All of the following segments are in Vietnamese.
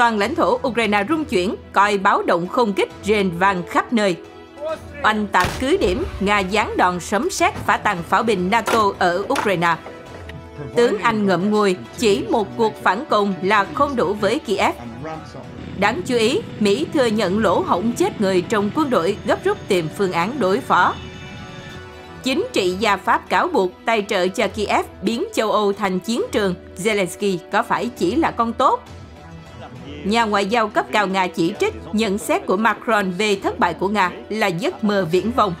toàn lãnh thổ Ukraine rung chuyển, coi báo động không kích rền vang khắp nơi. Anh tạc cứ điểm, Nga giáng đòn sấm sét phá tan pháo binh NATO ở Ukraine. Tướng Anh ngậm ngùi, chỉ một cuộc phản công là không đủ với Kiev. Đáng chú ý, Mỹ thừa nhận lỗ hổng chết người trong quân đội gấp rút tìm phương án đối phó. Chính trị gia Pháp cáo buộc tài trợ cho Kiev biến châu Âu thành chiến trường, Zelensky có phải chỉ là con tốt Nhà ngoại giao cấp cao Nga chỉ trích nhận xét của Macron về thất bại của Nga là giấc mơ viễn vông.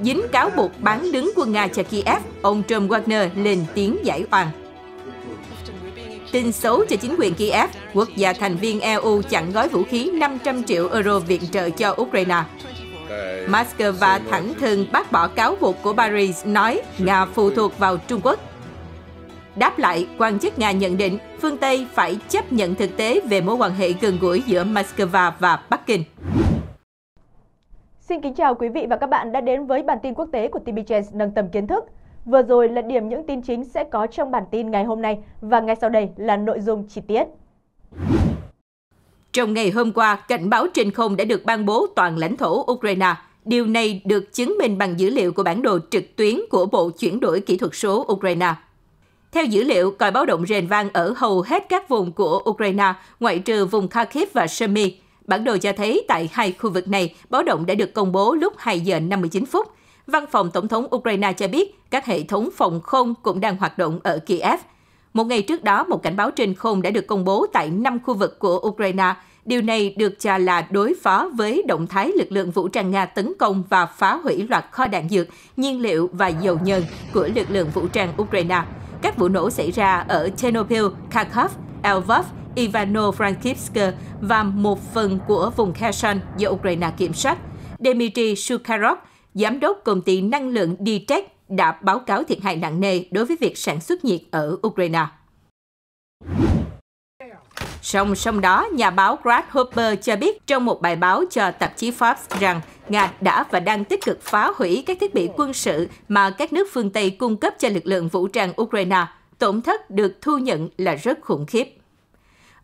Dính cáo buộc bán đứng quân Nga cho Kiev, ông Trump Wagner lên tiếng giải oan. Tin xấu cho chính quyền Kiev, quốc gia thành viên EU chặn gói vũ khí 500 triệu euro viện trợ cho Ukraine. Moscow thẳng thừng bác bỏ cáo buộc của Paris nói Nga phụ thuộc vào Trung Quốc Đáp lại, quan chức Nga nhận định phương Tây phải chấp nhận thực tế về mối quan hệ gần gũi giữa Moscow và Bắc Kinh. Xin kính chào quý vị và các bạn đã đến với bản tin quốc tế của TV nâng tầm kiến thức. Vừa rồi là điểm những tin chính sẽ có trong bản tin ngày hôm nay và ngay sau đây là nội dung chi tiết. Trong ngày hôm qua, cảnh báo trên không đã được ban bố toàn lãnh thổ Ukraine. Điều này được chứng minh bằng dữ liệu của bản đồ trực tuyến của Bộ Chuyển đổi Kỹ thuật số Ukraine. Theo dữ liệu, còi báo động rền vang ở hầu hết các vùng của Ukraine, ngoại trừ vùng Kharkiv và Semi. Bản đồ cho thấy tại hai khu vực này, báo động đã được công bố lúc 2 giờ 59 phút. Văn phòng Tổng thống Ukraine cho biết các hệ thống phòng không cũng đang hoạt động ở Kiev. Một ngày trước đó, một cảnh báo trên không đã được công bố tại 5 khu vực của Ukraine. Điều này được cho là đối phó với động thái lực lượng vũ trang Nga tấn công và phá hủy loạt kho đạn dược, nhiên liệu và dầu nhờn của lực lượng vũ trang Ukraine các vụ nổ xảy ra ở Chernobyl, Kharkov, Lvov, Ivano-Frankivsk và một phần của vùng Kherson do Ukraine kiểm soát. Dmitry Sukharov, giám đốc công ty năng lượng DTEC, đã báo cáo thiệt hại nặng nề đối với việc sản xuất nhiệt ở Ukraine. Song song đó, nhà báo Brad Hopper cho biết trong một bài báo cho tạp chí Forbes rằng Nga đã và đang tích cực phá hủy các thiết bị quân sự mà các nước phương Tây cung cấp cho lực lượng vũ trang Ukraine. Tổn thất được thu nhận là rất khủng khiếp.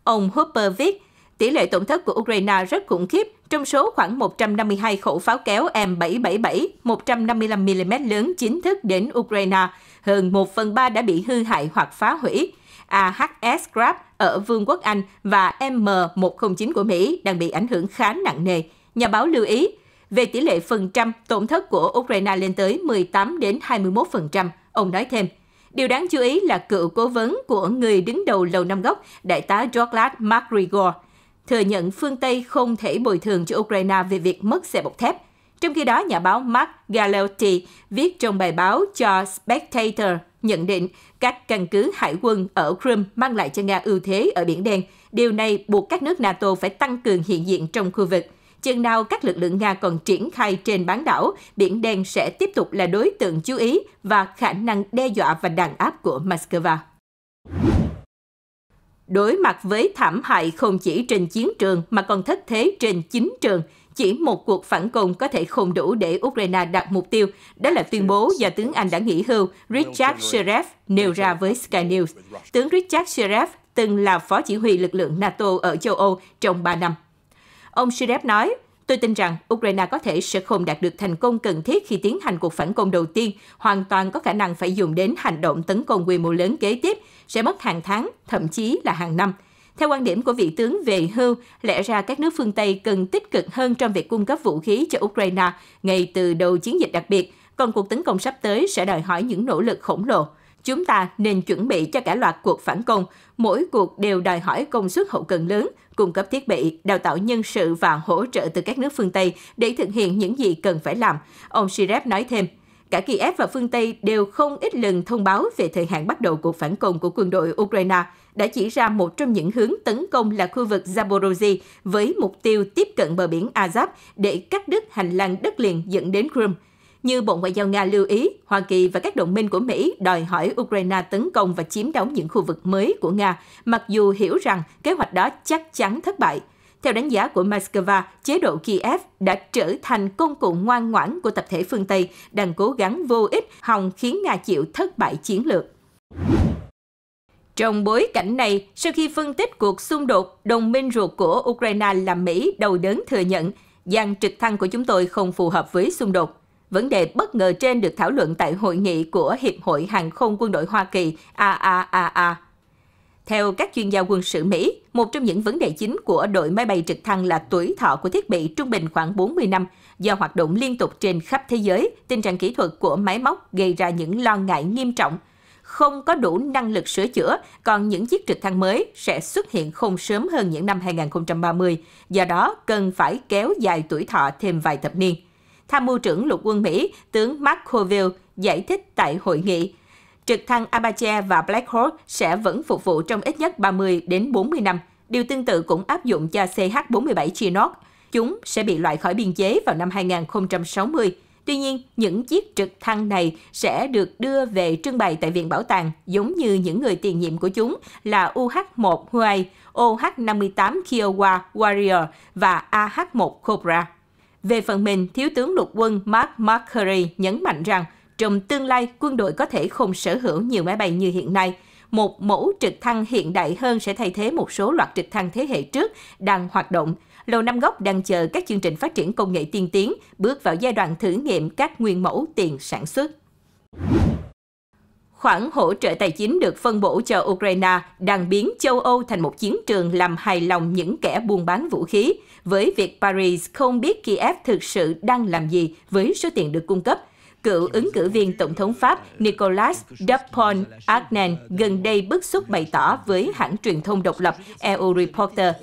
Ông Hopper viết, tỷ lệ tổn thất của Ukraine rất khủng khiếp, trong số khoảng 152 khẩu pháo kéo M777 155mm lớn chính thức đến Ukraine, hơn 1 phần 3 đã bị hư hại hoặc phá hủy. AHS Grab ở Vương quốc Anh và M109 của Mỹ đang bị ảnh hưởng khá nặng nề. Nhà báo lưu ý, về tỷ lệ phần trăm, tổn thất của Ukraine lên tới 18 đến 21%, ông nói thêm. Điều đáng chú ý là cựu cố vấn của người đứng đầu Lầu Năm gốc đại tá Douglas McGregor, thừa nhận phương Tây không thể bồi thường cho Ukraine về việc mất xe bọc thép. Trong khi đó, nhà báo Mark Galeotti viết trong bài báo cho Spectator nhận định các căn cứ hải quân ở Crimea mang lại cho Nga ưu thế ở Biển Đen. Điều này buộc các nước NATO phải tăng cường hiện diện trong khu vực. Chừng nào các lực lượng Nga còn triển khai trên bán đảo, Biển Đen sẽ tiếp tục là đối tượng chú ý và khả năng đe dọa và đàn áp của Moscow đối mặt với thảm hại không chỉ trên chiến trường mà còn thất thế trên chính trường chỉ một cuộc phản công có thể không đủ để Ukraine đạt mục tiêu. Đó là tuyên bố do tướng Anh đã nghỉ hưu Richard Sheref nêu ra với Sky News. Tướng Richard Sheref từng là phó chỉ huy lực lượng NATO ở châu Âu trong 3 năm. Ông Sheref nói, Tôi tin rằng Ukraine có thể sẽ không đạt được thành công cần thiết khi tiến hành cuộc phản công đầu tiên, hoàn toàn có khả năng phải dùng đến hành động tấn công quy mô lớn kế tiếp, sẽ mất hàng tháng, thậm chí là hàng năm – theo quan điểm của vị tướng về hưu, lẽ ra các nước phương Tây cần tích cực hơn trong việc cung cấp vũ khí cho Ukraine ngay từ đầu chiến dịch đặc biệt, còn cuộc tấn công sắp tới sẽ đòi hỏi những nỗ lực khổng lồ. Chúng ta nên chuẩn bị cho cả loạt cuộc phản công, mỗi cuộc đều đòi hỏi công suất hậu cần lớn, cung cấp thiết bị, đào tạo nhân sự và hỗ trợ từ các nước phương Tây để thực hiện những gì cần phải làm. Ông Sirep nói thêm, Cả Kiev và phương Tây đều không ít lần thông báo về thời hạn bắt đầu cuộc phản công của quân đội Ukraine, đã chỉ ra một trong những hướng tấn công là khu vực Zaporozhye với mục tiêu tiếp cận bờ biển Azov để cắt đứt hành lang đất liền dẫn đến Crimea. Như Bộ Ngoại giao Nga lưu ý, Hoa Kỳ và các đồng minh của Mỹ đòi hỏi Ukraine tấn công và chiếm đóng những khu vực mới của Nga, mặc dù hiểu rằng kế hoạch đó chắc chắn thất bại. Theo đánh giá của Moscow, chế độ Kiev đã trở thành công cụ ngoan ngoãn của tập thể phương Tây đang cố gắng vô ích hòng khiến Nga chịu thất bại chiến lược. Trong bối cảnh này, sau khi phân tích cuộc xung đột, đồng minh ruột của Ukraine là Mỹ đầu đớn thừa nhận dàn trực thăng của chúng tôi không phù hợp với xung đột. Vấn đề bất ngờ trên được thảo luận tại hội nghị của Hiệp hội Hàng không Quân đội Hoa Kỳ AAAA. Theo các chuyên gia quân sự Mỹ, một trong những vấn đề chính của đội máy bay trực thăng là tuổi thọ của thiết bị trung bình khoảng 40 năm. Do hoạt động liên tục trên khắp thế giới, tình trạng kỹ thuật của máy móc gây ra những lo ngại nghiêm trọng. Không có đủ năng lực sửa chữa, còn những chiếc trực thăng mới sẽ xuất hiện không sớm hơn những năm 2030, do đó cần phải kéo dài tuổi thọ thêm vài thập niên. Tham mưu trưởng lục quân Mỹ, tướng Mark Colville giải thích tại hội nghị trực thăng Apache và Black Hawk sẽ vẫn phục vụ trong ít nhất 30 đến 40 năm. Điều tương tự cũng áp dụng cho CH-47 Chinook. Chúng sẽ bị loại khỏi biên chế vào năm 2060. Tuy nhiên, những chiếc trực thăng này sẽ được đưa về trưng bày tại Viện Bảo tàng, giống như những người tiền nhiệm của chúng là UH-1 Huey, OH-58 Kiowa Warrior và AH-1 Cobra. Về phần mình, Thiếu tướng lục quân Mark McCurry nhấn mạnh rằng – trong tương lai quân đội có thể không sở hữu nhiều máy bay như hiện nay. Một mẫu trực thăng hiện đại hơn sẽ thay thế một số loạt trực thăng thế hệ trước đang hoạt động. Lầu Năm Góc đang chờ các chương trình phát triển công nghệ tiên tiến bước vào giai đoạn thử nghiệm các nguyên mẫu tiền sản xuất. Khoản hỗ trợ tài chính được phân bổ cho Ukraine đang biến châu Âu thành một chiến trường làm hài lòng những kẻ buôn bán vũ khí, với việc Paris không biết Kiev thực sự đang làm gì với số tiền được cung cấp cựu ứng cử viên Tổng thống Pháp Nicolas Dupont Agnan gần đây bức xúc bày tỏ với hãng truyền thông độc lập EU Reporter.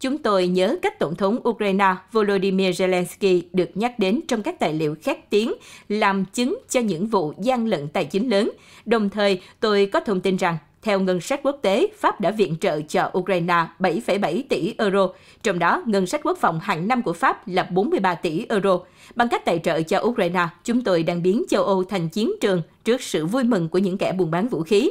Chúng tôi nhớ cách Tổng thống Ukraine Volodymyr Zelensky được nhắc đến trong các tài liệu khét tiếng, làm chứng cho những vụ gian lận tài chính lớn. Đồng thời, tôi có thông tin rằng theo ngân sách quốc tế, Pháp đã viện trợ cho Ukraine 7,7 tỷ euro, trong đó ngân sách quốc phòng hàng năm của Pháp là 43 tỷ euro. Bằng cách tài trợ cho Ukraine, chúng tôi đang biến châu Âu thành chiến trường trước sự vui mừng của những kẻ buôn bán vũ khí.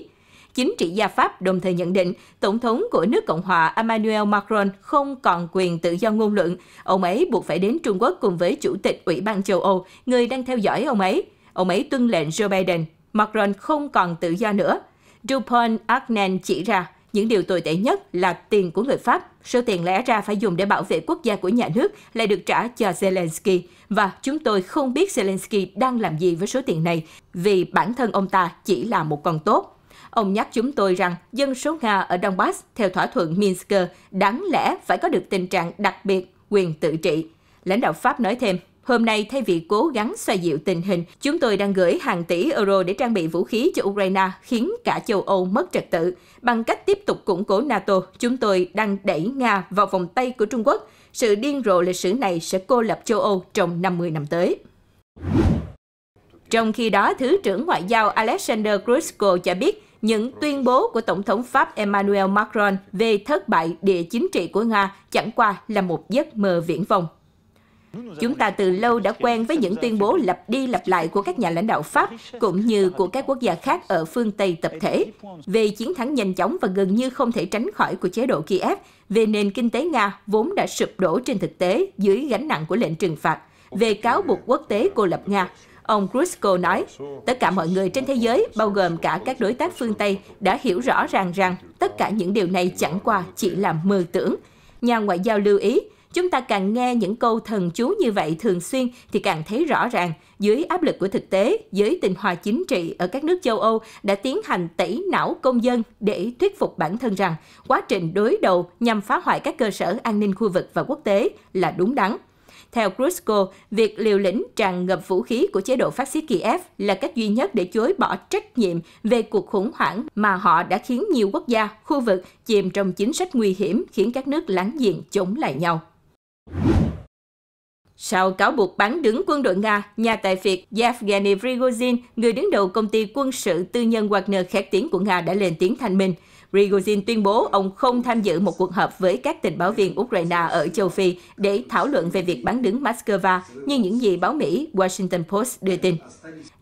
Chính trị gia Pháp đồng thời nhận định Tổng thống của nước Cộng hòa Emmanuel Macron không còn quyền tự do ngôn luận. Ông ấy buộc phải đến Trung Quốc cùng với Chủ tịch Ủy ban châu Âu, người đang theo dõi ông ấy. Ông ấy tuân lệnh Joe Biden. Macron không còn tự do nữa. Dupont Agnen chỉ ra, những điều tồi tệ nhất là tiền của người Pháp. Số tiền lẽ ra phải dùng để bảo vệ quốc gia của nhà nước lại được trả cho Zelensky. Và chúng tôi không biết Zelensky đang làm gì với số tiền này, vì bản thân ông ta chỉ là một con tốt. Ông nhắc chúng tôi rằng dân số Nga ở Donbass theo thỏa thuận Minsk đáng lẽ phải có được tình trạng đặc biệt quyền tự trị. Lãnh đạo Pháp nói thêm, Hôm nay, thay vì cố gắng xoa dịu tình hình, chúng tôi đang gửi hàng tỷ euro để trang bị vũ khí cho Ukraine, khiến cả châu Âu mất trật tự. Bằng cách tiếp tục củng cố NATO, chúng tôi đang đẩy Nga vào vòng tay của Trung Quốc. Sự điên rồ lịch sử này sẽ cô lập châu Âu trong 50 năm tới. Trong khi đó, Thứ trưởng Ngoại giao Alexander Grushko cho biết, những tuyên bố của Tổng thống Pháp Emmanuel Macron về thất bại địa chính trị của Nga chẳng qua là một giấc mơ viễn vông. Chúng ta từ lâu đã quen với những tuyên bố lặp đi lặp lại của các nhà lãnh đạo Pháp cũng như của các quốc gia khác ở phương Tây tập thể về chiến thắng nhanh chóng và gần như không thể tránh khỏi của chế độ Kiev về nền kinh tế Nga vốn đã sụp đổ trên thực tế dưới gánh nặng của lệnh trừng phạt, về cáo buộc quốc tế cô lập Nga. Ông Grusko nói, tất cả mọi người trên thế giới, bao gồm cả các đối tác phương Tây, đã hiểu rõ ràng rằng tất cả những điều này chẳng qua chỉ là mơ tưởng. Nhà ngoại giao lưu ý, Chúng ta càng nghe những câu thần chú như vậy thường xuyên thì càng thấy rõ ràng, dưới áp lực của thực tế, dưới tình hòa chính trị ở các nước châu Âu đã tiến hành tẩy não công dân để thuyết phục bản thân rằng quá trình đối đầu nhằm phá hoại các cơ sở an ninh khu vực và quốc tế là đúng đắn. Theo Krusko việc liều lĩnh tràn ngập vũ khí của chế độ phát xít Kiev là cách duy nhất để chối bỏ trách nhiệm về cuộc khủng hoảng mà họ đã khiến nhiều quốc gia, khu vực chìm trong chính sách nguy hiểm khiến các nước láng giềng chống lại nhau. Sau cáo buộc bán đứng quân đội Nga, nhà tài phiệt Yevgeny Prigozhin, người đứng đầu công ty quân sự tư nhân Wagner khét tiếng của Nga đã lên tiếng thanh minh. Prigozhin tuyên bố ông không tham dự một cuộc họp với các tình báo viên Ukraine ở châu Phi để thảo luận về việc bán đứng Moscow như những gì báo Mỹ Washington Post đưa tin.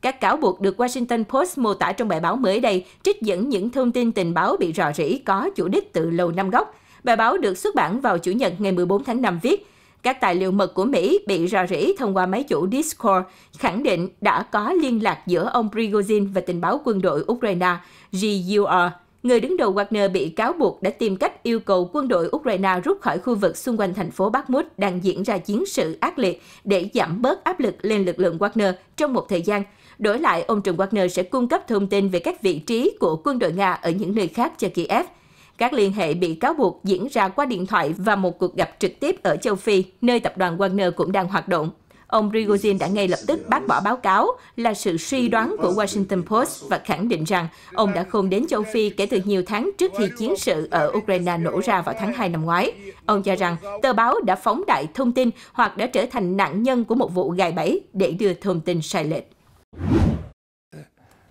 Các cáo buộc được Washington Post mô tả trong bài báo mới đây trích dẫn những thông tin tình báo bị rò rỉ có chủ đích từ Lầu Năm Góc, Bài báo được xuất bản vào Chủ nhật ngày 14 tháng 5 viết, các tài liệu mật của Mỹ bị rò rỉ thông qua máy chủ Discord, khẳng định đã có liên lạc giữa ông Prigozhin và tình báo quân đội Ukraine GUR. Người đứng đầu Wagner bị cáo buộc đã tìm cách yêu cầu quân đội Ukraine rút khỏi khu vực xung quanh thành phố Bakhmut đang diễn ra chiến sự ác liệt để giảm bớt áp lực lên lực lượng Wagner trong một thời gian. Đổi lại, ông Trần Wagner sẽ cung cấp thông tin về các vị trí của quân đội Nga ở những nơi khác cho Kiev – các liên hệ bị cáo buộc diễn ra qua điện thoại và một cuộc gặp trực tiếp ở châu Phi, nơi tập đoàn Wagner cũng đang hoạt động. Ông Prigozhin đã ngay lập tức bác bỏ báo cáo là sự suy đoán của Washington Post và khẳng định rằng ông đã không đến châu Phi kể từ nhiều tháng trước khi chiến sự ở Ukraine nổ ra vào tháng 2 năm ngoái. Ông cho rằng tờ báo đã phóng đại thông tin hoặc đã trở thành nạn nhân của một vụ gài bẫy để đưa thông tin sai lệch.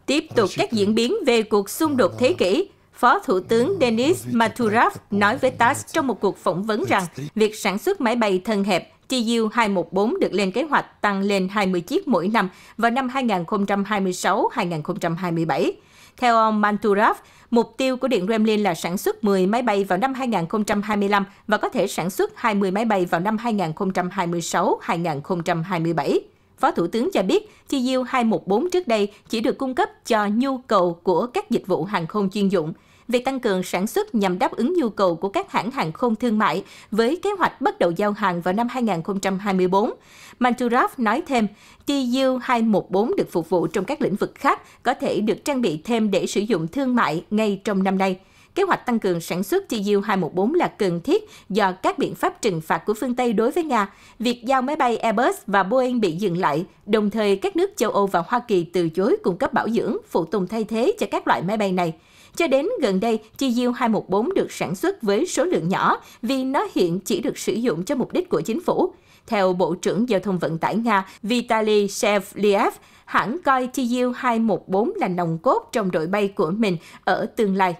Tiếp tục các diễn biến về cuộc xung đột thế kỷ, Phó Thủ tướng Denis Maturaf nói với TASS trong một cuộc phỏng vấn rằng việc sản xuất máy bay thân hẹp TU-214 được lên kế hoạch tăng lên 20 chiếc mỗi năm vào năm 2026-2027. Theo ông Manturaf, mục tiêu của Điện Kremlin là sản xuất 10 máy bay vào năm 2025 và có thể sản xuất 20 máy bay vào năm 2026-2027. Phó Thủ tướng cho biết, TU-214 trước đây chỉ được cung cấp cho nhu cầu của các dịch vụ hàng không chuyên dụng – về tăng cường sản xuất nhằm đáp ứng nhu cầu của các hãng hàng không thương mại với kế hoạch bắt đầu giao hàng vào năm 2024. Manturov nói thêm, TU-214 được phục vụ trong các lĩnh vực khác có thể được trang bị thêm để sử dụng thương mại ngay trong năm nay. Kế hoạch tăng cường sản xuất TU-214 là cần thiết do các biện pháp trừng phạt của phương Tây đối với Nga, việc giao máy bay Airbus và Boeing bị dừng lại, đồng thời các nước châu Âu và Hoa Kỳ từ chối cung cấp bảo dưỡng, phụ tùng thay thế cho các loại máy bay này. Cho đến gần đây, chi diêu 214 được sản xuất với số lượng nhỏ vì nó hiện chỉ được sử dụng cho mục đích của chính phủ. Theo Bộ trưởng Giao thông Vận tải Nga Vitaly Shevliev, hãng coi chi diêu 214 là nòng cốt trong đội bay của mình ở tương lai.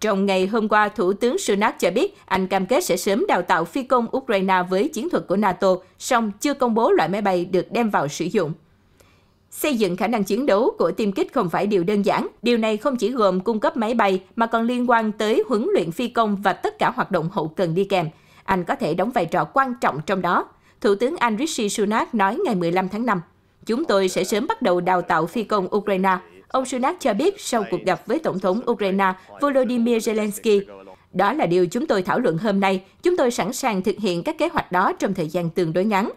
Trong ngày hôm qua, Thủ tướng Sunak cho biết Anh cam kết sẽ sớm đào tạo phi công Ukraine với chiến thuật của NATO, song chưa công bố loại máy bay được đem vào sử dụng. Xây dựng khả năng chiến đấu của tiêm kích không phải điều đơn giản. Điều này không chỉ gồm cung cấp máy bay mà còn liên quan tới huấn luyện phi công và tất cả hoạt động hậu cần đi kèm. Anh có thể đóng vai trò quan trọng trong đó. Thủ tướng Anh Rishi Sunak nói ngày 15 tháng 5. Chúng tôi sẽ sớm bắt đầu đào tạo phi công Ukraine. Ông Sunak cho biết sau cuộc gặp với Tổng thống Ukraine Volodymyr Zelensky. Đó là điều chúng tôi thảo luận hôm nay. Chúng tôi sẵn sàng thực hiện các kế hoạch đó trong thời gian tương đối ngắn.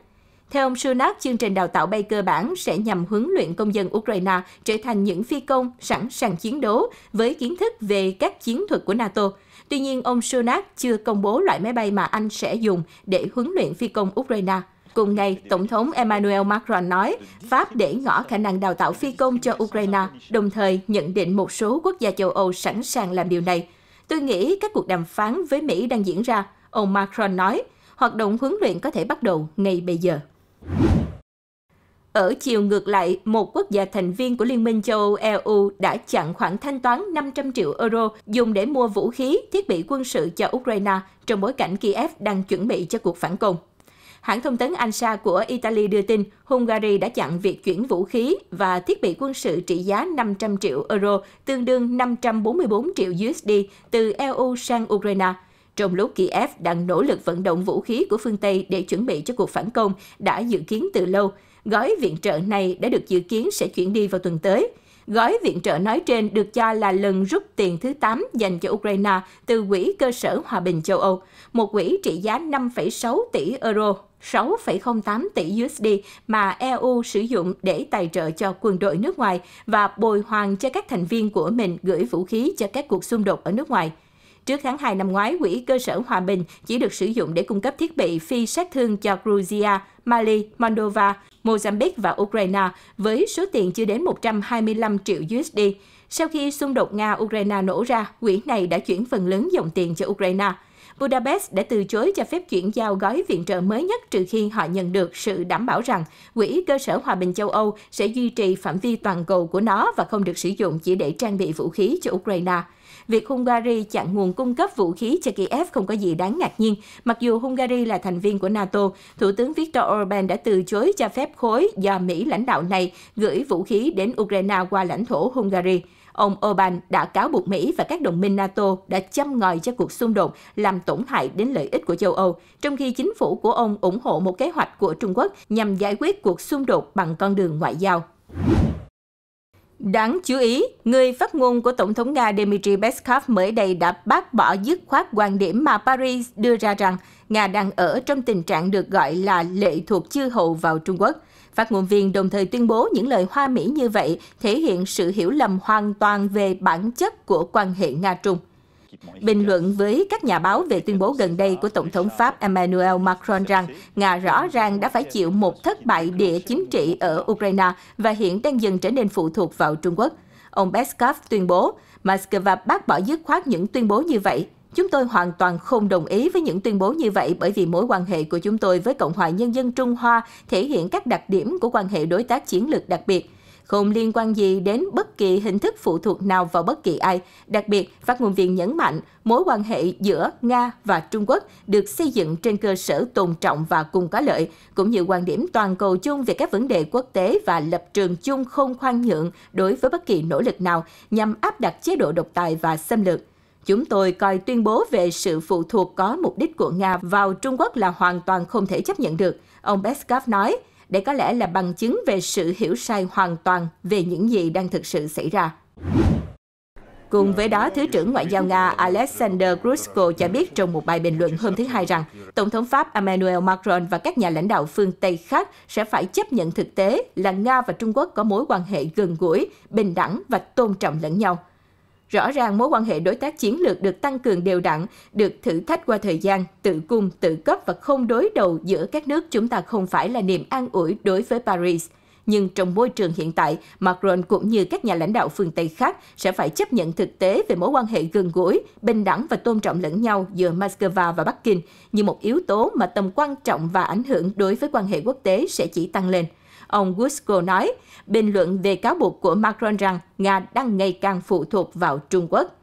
Theo ông Sunak, chương trình đào tạo bay cơ bản sẽ nhằm huấn luyện công dân Ukraine trở thành những phi công sẵn sàng chiến đấu với kiến thức về các chiến thuật của NATO. Tuy nhiên, ông Sunak chưa công bố loại máy bay mà Anh sẽ dùng để huấn luyện phi công Ukraine. Cùng ngày, Tổng thống Emmanuel Macron nói Pháp để ngỏ khả năng đào tạo phi công cho Ukraine, đồng thời nhận định một số quốc gia châu Âu sẵn sàng làm điều này. Tôi nghĩ các cuộc đàm phán với Mỹ đang diễn ra, ông Macron nói. Hoạt động huấn luyện có thể bắt đầu ngay bây giờ. Ở chiều ngược lại, một quốc gia thành viên của Liên minh châu Âu EU đã chặn khoản thanh toán 500 triệu euro dùng để mua vũ khí, thiết bị quân sự cho Ukraine trong bối cảnh Kiev đang chuẩn bị cho cuộc phản công. Hãng thông tấn Ansa của Italy đưa tin Hungary đã chặn việc chuyển vũ khí và thiết bị quân sự trị giá 500 triệu euro, tương đương 544 triệu USD từ EU sang Ukraine – trong lúc Kiev đang nỗ lực vận động vũ khí của phương Tây để chuẩn bị cho cuộc phản công đã dự kiến từ lâu. Gói viện trợ này đã được dự kiến sẽ chuyển đi vào tuần tới. Gói viện trợ nói trên được cho là lần rút tiền thứ 8 dành cho Ukraine từ Quỹ Cơ sở Hòa bình châu Âu, một quỹ trị giá 5,6 tỷ euro, 6,08 tỷ USD mà EU sử dụng để tài trợ cho quân đội nước ngoài và bồi hoàn cho các thành viên của mình gửi vũ khí cho các cuộc xung đột ở nước ngoài. Trước tháng 2 năm ngoái, quỹ cơ sở hòa bình chỉ được sử dụng để cung cấp thiết bị phi sát thương cho Georgia, Mali, Moldova, Mozambique và Ukraine với số tiền chưa đến 125 triệu USD. Sau khi xung đột Nga-Ukraine nổ ra, quỹ này đã chuyển phần lớn dòng tiền cho Ukraine. Budapest đã từ chối cho phép chuyển giao gói viện trợ mới nhất trừ khi họ nhận được sự đảm bảo rằng quỹ cơ sở hòa bình châu Âu sẽ duy trì phạm vi toàn cầu của nó và không được sử dụng chỉ để trang bị vũ khí cho Ukraine. Việc Hungary chặn nguồn cung cấp vũ khí cho Kiev không có gì đáng ngạc nhiên. Mặc dù Hungary là thành viên của NATO, Thủ tướng Viktor Orbán đã từ chối cho phép khối do Mỹ lãnh đạo này gửi vũ khí đến Ukraine qua lãnh thổ Hungary. Ông Orbán đã cáo buộc Mỹ và các đồng minh NATO đã châm ngòi cho cuộc xung đột làm tổn hại đến lợi ích của châu Âu, trong khi chính phủ của ông ủng hộ một kế hoạch của Trung Quốc nhằm giải quyết cuộc xung đột bằng con đường ngoại giao. Đáng chú ý, người phát ngôn của Tổng thống Nga Dmitry Peskov mới đây đã bác bỏ dứt khoát quan điểm mà Paris đưa ra rằng Nga đang ở trong tình trạng được gọi là lệ thuộc chư hầu vào Trung Quốc. Phát ngôn viên đồng thời tuyên bố những lời hoa mỹ như vậy thể hiện sự hiểu lầm hoàn toàn về bản chất của quan hệ Nga-Trung bình luận với các nhà báo về tuyên bố gần đây của Tổng thống Pháp Emmanuel Macron rằng Nga rõ ràng đã phải chịu một thất bại địa chính trị ở Ukraine và hiện đang dần trở nên phụ thuộc vào Trung Quốc. Ông Peskov tuyên bố, Moscow bác bỏ dứt khoát những tuyên bố như vậy. Chúng tôi hoàn toàn không đồng ý với những tuyên bố như vậy bởi vì mối quan hệ của chúng tôi với Cộng hòa Nhân dân Trung Hoa thể hiện các đặc điểm của quan hệ đối tác chiến lược đặc biệt không liên quan gì đến bất kỳ hình thức phụ thuộc nào vào bất kỳ ai. Đặc biệt, phát ngôn viên nhấn mạnh mối quan hệ giữa Nga và Trung Quốc được xây dựng trên cơ sở tôn trọng và cùng có lợi, cũng như quan điểm toàn cầu chung về các vấn đề quốc tế và lập trường chung không khoan nhượng đối với bất kỳ nỗ lực nào nhằm áp đặt chế độ độc tài và xâm lược. Chúng tôi coi tuyên bố về sự phụ thuộc có mục đích của Nga vào Trung Quốc là hoàn toàn không thể chấp nhận được, ông Peskov nói để có lẽ là bằng chứng về sự hiểu sai hoàn toàn về những gì đang thực sự xảy ra. Cùng với đó, Thứ trưởng Ngoại giao Nga Alexander Grushko cho biết trong một bài bình luận hôm thứ Hai rằng Tổng thống Pháp Emmanuel Macron và các nhà lãnh đạo phương Tây khác sẽ phải chấp nhận thực tế là Nga và Trung Quốc có mối quan hệ gần gũi, bình đẳng và tôn trọng lẫn nhau – Rõ ràng mối quan hệ đối tác chiến lược được tăng cường đều đặn, được thử thách qua thời gian, tự cung, tự cấp và không đối đầu giữa các nước chúng ta không phải là niềm an ủi đối với Paris. Nhưng trong môi trường hiện tại, Macron cũng như các nhà lãnh đạo phương Tây khác sẽ phải chấp nhận thực tế về mối quan hệ gần gũi, bình đẳng và tôn trọng lẫn nhau giữa Moscow và Bắc Kinh như một yếu tố mà tầm quan trọng và ảnh hưởng đối với quan hệ quốc tế sẽ chỉ tăng lên ông Gusko nói, bình luận về cáo buộc của Macron rằng Nga đang ngày càng phụ thuộc vào Trung Quốc.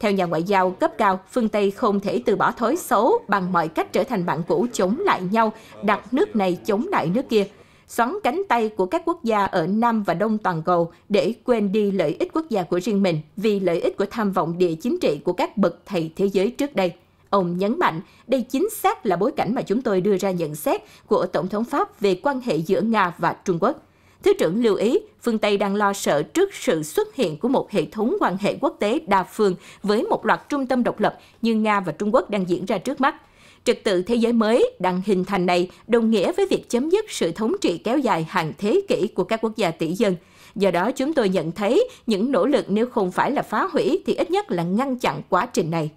Theo nhà ngoại giao cấp cao, phương Tây không thể từ bỏ thói xấu bằng mọi cách trở thành bạn cũ chống lại nhau, đặt nước này chống lại nước kia, xoắn cánh tay của các quốc gia ở Nam và Đông toàn cầu để quên đi lợi ích quốc gia của riêng mình vì lợi ích của tham vọng địa chính trị của các bậc thầy thế giới trước đây. Ông nhấn mạnh, đây chính xác là bối cảnh mà chúng tôi đưa ra nhận xét của Tổng thống Pháp về quan hệ giữa Nga và Trung Quốc. Thứ trưởng lưu ý, phương Tây đang lo sợ trước sự xuất hiện của một hệ thống quan hệ quốc tế đa phương với một loạt trung tâm độc lập như Nga và Trung Quốc đang diễn ra trước mắt. Trật tự thế giới mới đang hình thành này đồng nghĩa với việc chấm dứt sự thống trị kéo dài hàng thế kỷ của các quốc gia tỷ dân. Do đó chúng tôi nhận thấy những nỗ lực nếu không phải là phá hủy thì ít nhất là ngăn chặn quá trình này.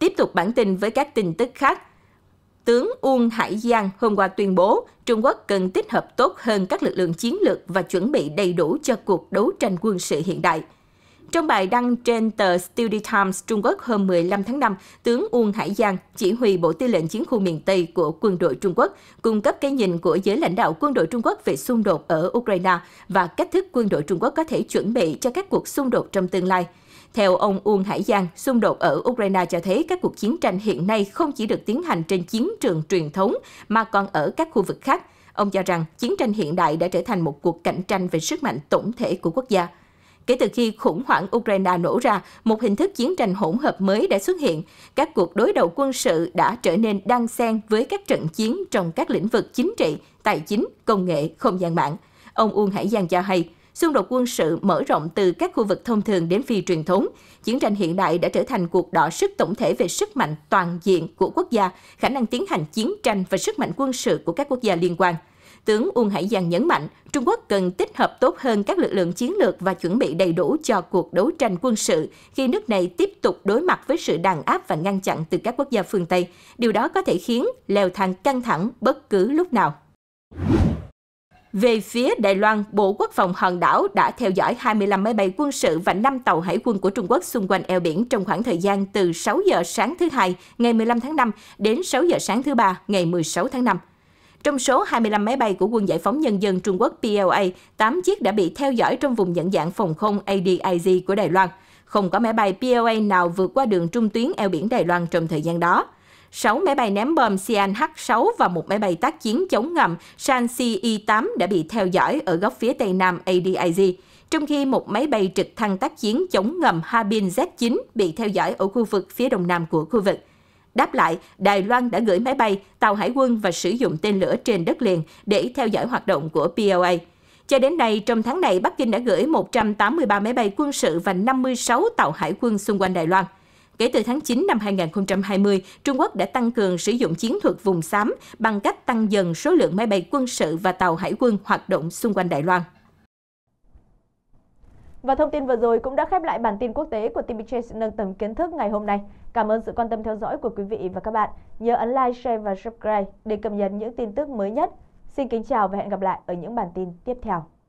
Tiếp tục bản tin với các tin tức khác. Tướng Uông Hải Giang hôm qua tuyên bố Trung Quốc cần tích hợp tốt hơn các lực lượng chiến lược và chuẩn bị đầy đủ cho cuộc đấu tranh quân sự hiện đại. Trong bài đăng trên tờ Study Times Trung Quốc hôm 15 tháng 5, tướng Uông Hải Giang, chỉ huy Bộ Tư lệnh Chiến khu miền Tây của quân đội Trung Quốc, cung cấp cái nhìn của giới lãnh đạo quân đội Trung Quốc về xung đột ở Ukraine và cách thức quân đội Trung Quốc có thể chuẩn bị cho các cuộc xung đột trong tương lai – theo ông Uông Hải Giang, xung đột ở Ukraine cho thấy các cuộc chiến tranh hiện nay không chỉ được tiến hành trên chiến trường truyền thống mà còn ở các khu vực khác. Ông cho rằng chiến tranh hiện đại đã trở thành một cuộc cạnh tranh về sức mạnh tổng thể của quốc gia. Kể từ khi khủng hoảng Ukraine nổ ra, một hình thức chiến tranh hỗn hợp mới đã xuất hiện. Các cuộc đối đầu quân sự đã trở nên đan xen với các trận chiến trong các lĩnh vực chính trị, tài chính, công nghệ, không gian mạng. Ông Uông Hải Giang cho hay, Xung đột quân sự mở rộng từ các khu vực thông thường đến phi truyền thống. Chiến tranh hiện đại đã trở thành cuộc đọ sức tổng thể về sức mạnh toàn diện của quốc gia, khả năng tiến hành chiến tranh và sức mạnh quân sự của các quốc gia liên quan. Tướng Uông Hải Giang nhấn mạnh, Trung Quốc cần tích hợp tốt hơn các lực lượng chiến lược và chuẩn bị đầy đủ cho cuộc đấu tranh quân sự khi nước này tiếp tục đối mặt với sự đàn áp và ngăn chặn từ các quốc gia phương Tây. Điều đó có thể khiến leo thang căng thẳng bất cứ lúc nào. Về phía Đài Loan, Bộ Quốc phòng Hòn đảo đã theo dõi 25 máy bay quân sự và 5 tàu hải quân của Trung Quốc xung quanh eo biển trong khoảng thời gian từ 6 giờ sáng thứ Hai ngày 15 tháng 5 đến 6 giờ sáng thứ Ba ngày 16 tháng 5. Trong số 25 máy bay của Quân Giải phóng Nhân dân Trung Quốc PLA, 8 chiếc đã bị theo dõi trong vùng nhận dạng phòng không ADIZ của Đài Loan. Không có máy bay PLA nào vượt qua đường trung tuyến eo biển Đài Loan trong thời gian đó. 6 máy bay ném bom h 6 và một máy bay tác chiến chống ngầm Shanxi y 8 đã bị theo dõi ở góc phía tây nam ADIZ, trong khi một máy bay trực thăng tác chiến chống ngầm Harbin Z-9 bị theo dõi ở khu vực phía đông nam của khu vực. Đáp lại, Đài Loan đã gửi máy bay, tàu hải quân và sử dụng tên lửa trên đất liền để theo dõi hoạt động của PLA. Cho đến nay, trong tháng này, Bắc Kinh đã gửi 183 máy bay quân sự và 56 tàu hải quân xung quanh Đài Loan – Kể từ tháng 9 năm 2020, Trung Quốc đã tăng cường sử dụng chiến thuật vùng xám bằng cách tăng dần số lượng máy bay quân sự và tàu hải quân hoạt động xung quanh Đài Loan. Và thông tin vừa rồi cũng đã khép lại bản tin quốc tế của chase nâng tầm kiến thức ngày hôm nay. Cảm ơn sự quan tâm theo dõi của quý vị và các bạn. Nhớ ấn like, share và subscribe để cập nhật những tin tức mới nhất. Xin kính chào và hẹn gặp lại ở những bản tin tiếp theo.